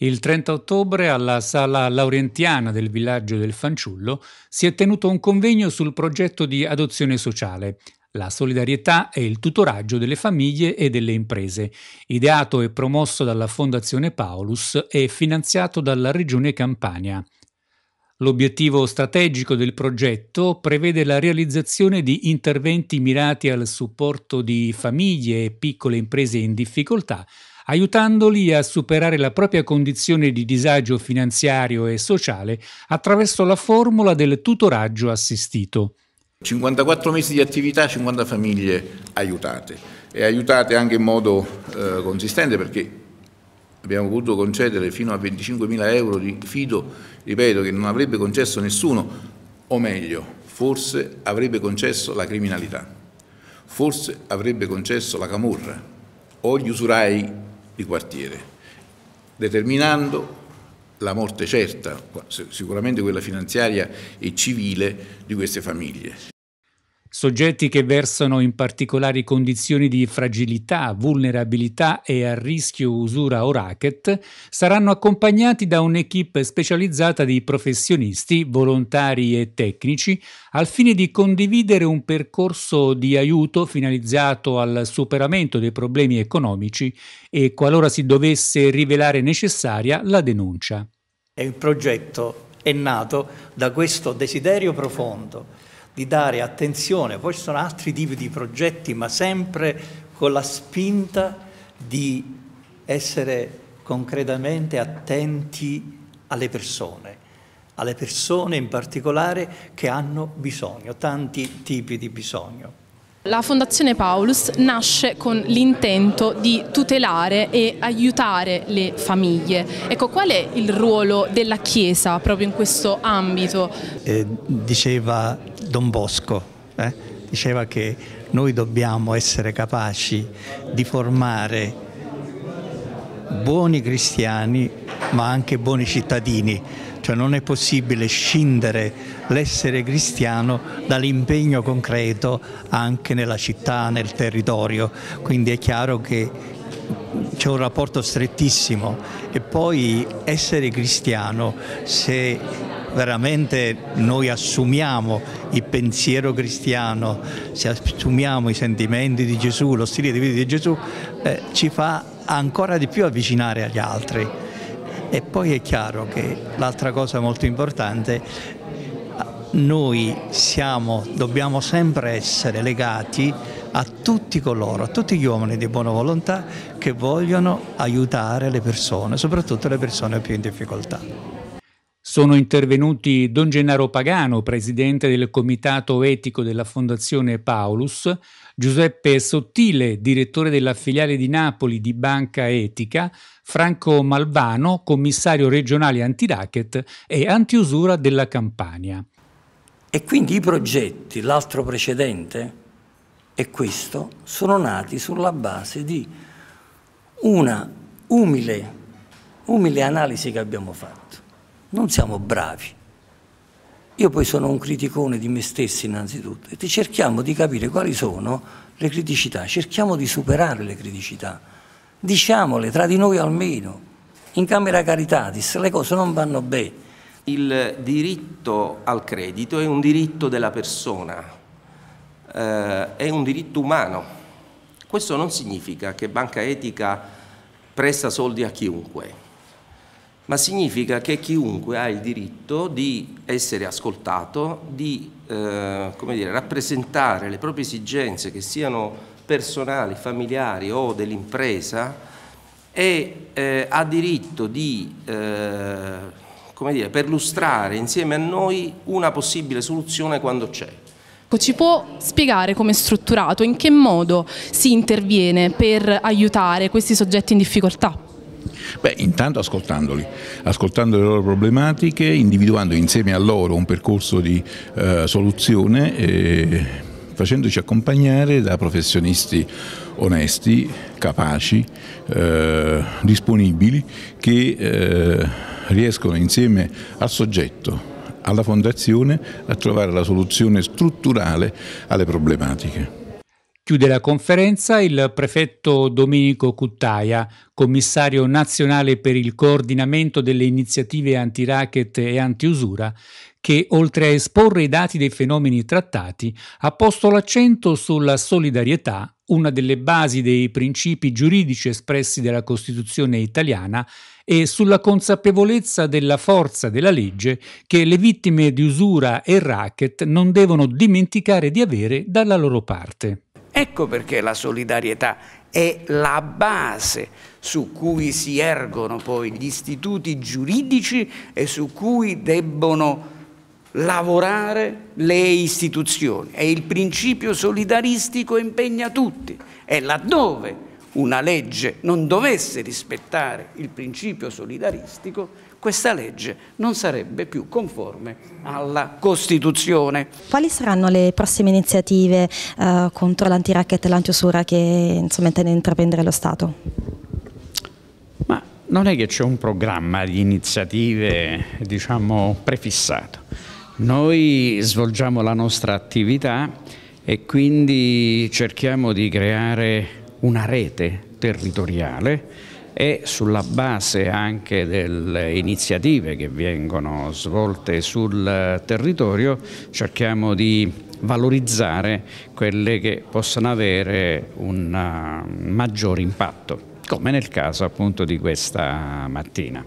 Il 30 ottobre alla Sala Laurentiana del villaggio del Fanciullo si è tenuto un convegno sul progetto di adozione sociale, la solidarietà e il tutoraggio delle famiglie e delle imprese, ideato e promosso dalla Fondazione Paulus e finanziato dalla Regione Campania. L'obiettivo strategico del progetto prevede la realizzazione di interventi mirati al supporto di famiglie e piccole imprese in difficoltà aiutandoli a superare la propria condizione di disagio finanziario e sociale attraverso la formula del tutoraggio assistito. 54 mesi di attività, 50 famiglie aiutate e aiutate anche in modo eh, consistente perché abbiamo potuto concedere fino a 25.000 euro di fido, ripeto, che non avrebbe concesso nessuno, o meglio, forse avrebbe concesso la criminalità, forse avrebbe concesso la camorra o gli usurai di quartiere, determinando la morte certa, sicuramente quella finanziaria e civile, di queste famiglie soggetti che versano in particolari condizioni di fragilità, vulnerabilità e a rischio usura o racket, saranno accompagnati da un'equipe specializzata di professionisti, volontari e tecnici, al fine di condividere un percorso di aiuto finalizzato al superamento dei problemi economici e, qualora si dovesse rivelare necessaria, la denuncia. Il progetto è nato da questo desiderio profondo di dare attenzione, poi ci sono altri tipi di progetti, ma sempre con la spinta di essere concretamente attenti alle persone, alle persone in particolare che hanno bisogno, tanti tipi di bisogno. La Fondazione Paulus nasce con l'intento di tutelare e aiutare le famiglie. Ecco, qual è il ruolo della Chiesa proprio in questo ambito? Eh, diceva Don Bosco eh? diceva che noi dobbiamo essere capaci di formare buoni cristiani ma anche buoni cittadini, cioè non è possibile scindere l'essere cristiano dall'impegno concreto anche nella città, nel territorio, quindi è chiaro che c'è un rapporto strettissimo e poi essere cristiano se veramente noi assumiamo il pensiero cristiano, se assumiamo i sentimenti di Gesù, lo stile di vita di Gesù, eh, ci fa ancora di più avvicinare agli altri. E poi è chiaro che l'altra cosa molto importante, noi siamo, dobbiamo sempre essere legati a tutti coloro, a tutti gli uomini di buona volontà che vogliono aiutare le persone, soprattutto le persone più in difficoltà. Sono intervenuti Don Gennaro Pagano, presidente del comitato etico della Fondazione Paulus, Giuseppe Sottile, direttore della filiale di Napoli di Banca Etica, Franco Malvano, commissario regionale anti-racket e anti-usura della Campania. E quindi i progetti, l'altro precedente e questo, sono nati sulla base di una umile, umile analisi che abbiamo fatto non siamo bravi. Io poi sono un criticone di me stesso innanzitutto e cerchiamo di capire quali sono le criticità, cerchiamo di superare le criticità, diciamole tra di noi almeno, in Camera Caritatis le cose non vanno bene. Il diritto al credito è un diritto della persona, eh, è un diritto umano. Questo non significa che Banca Etica presta soldi a chiunque, ma significa che chiunque ha il diritto di essere ascoltato, di eh, dire, rappresentare le proprie esigenze, che siano personali, familiari o dell'impresa, e eh, ha diritto di eh, dire, perlustrare insieme a noi una possibile soluzione quando c'è. Ecco, ci può spiegare come è strutturato, in che modo si interviene per aiutare questi soggetti in difficoltà? Beh, intanto ascoltandoli, ascoltando le loro problematiche, individuando insieme a loro un percorso di eh, soluzione, eh, facendoci accompagnare da professionisti onesti, capaci, eh, disponibili, che eh, riescono insieme al soggetto, alla fondazione, a trovare la soluzione strutturale alle problematiche. Chiude la conferenza il prefetto Domenico Cuttaia, commissario nazionale per il coordinamento delle iniziative anti-racket e anti-usura, che oltre a esporre i dati dei fenomeni trattati, ha posto l'accento sulla solidarietà, una delle basi dei principi giuridici espressi dalla Costituzione italiana, e sulla consapevolezza della forza della legge che le vittime di usura e racket non devono dimenticare di avere dalla loro parte. Ecco perché la solidarietà è la base su cui si ergono poi gli istituti giuridici e su cui debbono lavorare le istituzioni. E il principio solidaristico impegna tutti. È laddove una legge non dovesse rispettare il principio solidaristico, questa legge non sarebbe più conforme alla Costituzione. Quali saranno le prossime iniziative eh, contro l'antiracket e l'antiusura che insomma, intende intraprendere lo Stato? Ma non è che c'è un programma di iniziative diciamo, prefissato. Noi svolgiamo la nostra attività e quindi cerchiamo di creare una rete territoriale e sulla base anche delle iniziative che vengono svolte sul territorio cerchiamo di valorizzare quelle che possono avere un uh, maggior impatto, come nel caso appunto di questa mattina.